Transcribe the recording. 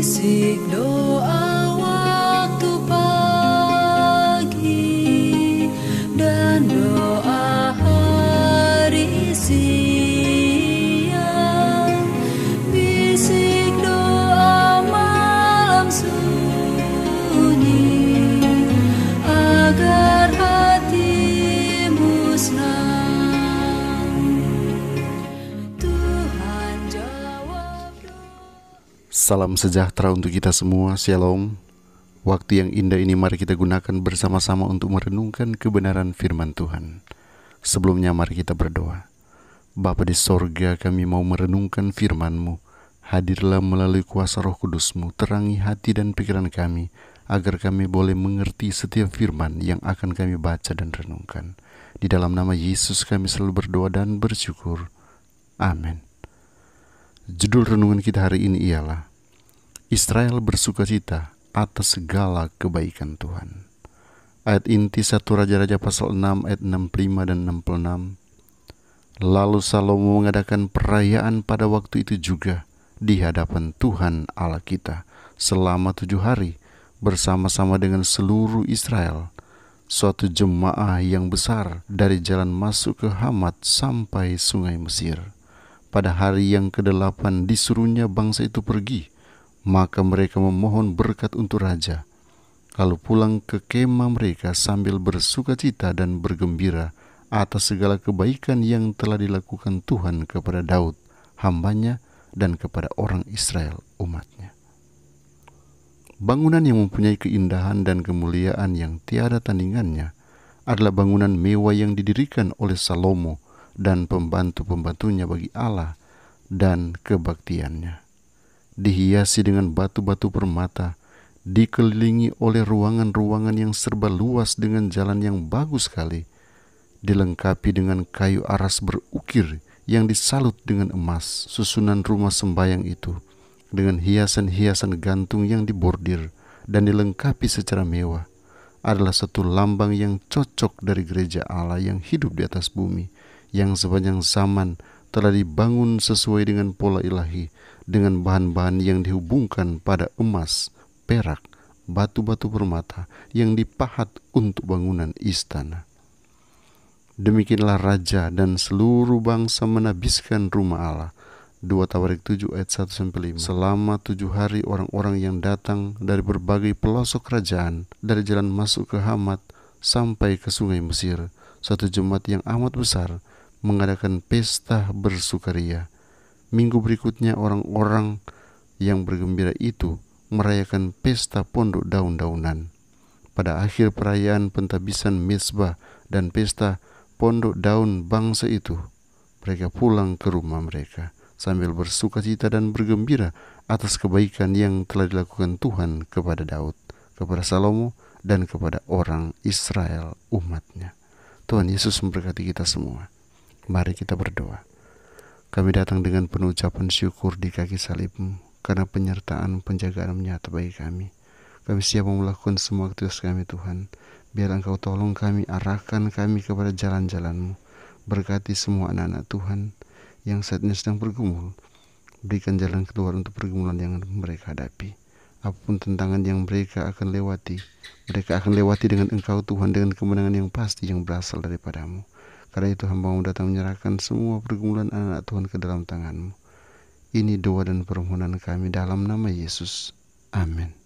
siglo Salam sejahtera untuk kita semua, Shalom. Waktu yang indah ini mari kita gunakan bersama-sama untuk merenungkan kebenaran firman Tuhan. Sebelumnya mari kita berdoa. Bapa di sorga kami mau merenungkan firman-Mu. Hadirlah melalui kuasa roh kudus-Mu, terangi hati dan pikiran kami, agar kami boleh mengerti setiap firman yang akan kami baca dan renungkan. Di dalam nama Yesus kami selalu berdoa dan bersyukur. Amin. Judul renungan kita hari ini ialah Israel bersuka cita atas segala kebaikan Tuhan. Ayat inti 1 Raja-Raja pasal 6 ayat 65 dan 66. Lalu Salomo mengadakan perayaan pada waktu itu juga di hadapan Tuhan Allah kita selama tujuh hari bersama-sama dengan seluruh Israel. Suatu jemaah yang besar dari jalan masuk ke Hamat sampai sungai Mesir. Pada hari yang kedelapan disuruhnya bangsa itu pergi – maka mereka memohon berkat untuk raja, lalu pulang ke kemah mereka sambil bersuka cita dan bergembira atas segala kebaikan yang telah dilakukan Tuhan kepada Daud, hambanya, dan kepada orang Israel, umatnya. Bangunan yang mempunyai keindahan dan kemuliaan yang tiada tandingannya adalah bangunan mewah yang didirikan oleh Salomo dan pembantu-pembantunya bagi Allah dan kebaktiannya dihiasi dengan batu-batu permata, dikelilingi oleh ruangan-ruangan yang serba luas dengan jalan yang bagus sekali, dilengkapi dengan kayu aras berukir yang disalut dengan emas. Susunan rumah sembayang itu dengan hiasan-hiasan gantung yang dibordir dan dilengkapi secara mewah adalah satu lambang yang cocok dari gereja Allah yang hidup di atas bumi yang sepanjang zaman telah dibangun sesuai dengan pola ilahi dengan bahan-bahan yang dihubungkan pada emas, perak, batu-batu permata yang dipahat untuk bangunan istana. Demikianlah raja dan seluruh bangsa menabiskan rumah Allah. 2 Tawarik 7 ayat 1 sampai 5. Selama tujuh hari orang-orang yang datang dari berbagai pelosok kerajaan, dari jalan masuk ke Hamat sampai ke sungai Mesir, satu jemaat yang amat besar mengadakan pesta bersukaria. Minggu berikutnya orang-orang yang bergembira itu merayakan pesta pondok daun-daunan. Pada akhir perayaan pentabisan mesbah dan pesta pondok daun bangsa itu, mereka pulang ke rumah mereka sambil bersuka cita dan bergembira atas kebaikan yang telah dilakukan Tuhan kepada Daud, kepada Salomo, dan kepada orang Israel umatnya. Tuhan Yesus memberkati kita semua. Mari kita berdoa. Kami datang dengan penuh ucapan syukur di kaki salibmu, karena penyertaan penjagaan menyata bagi kami. Kami siap melakukan semua tugas kami Tuhan. Biar Engkau tolong kami, arahkan kami kepada jalan-jalanmu. Berkati semua anak-anak Tuhan yang saat ini sedang bergumul. Berikan jalan keluar untuk pergumulan yang mereka hadapi. Apapun tentangan yang mereka akan lewati, mereka akan lewati dengan Engkau Tuhan dengan kemenangan yang pasti yang berasal daripadamu. Karena itu hamba mu datang menyerahkan semua pergumulan anak Tuhan ke dalam tanganmu. Ini doa dan permohonan kami dalam nama Yesus. Amin.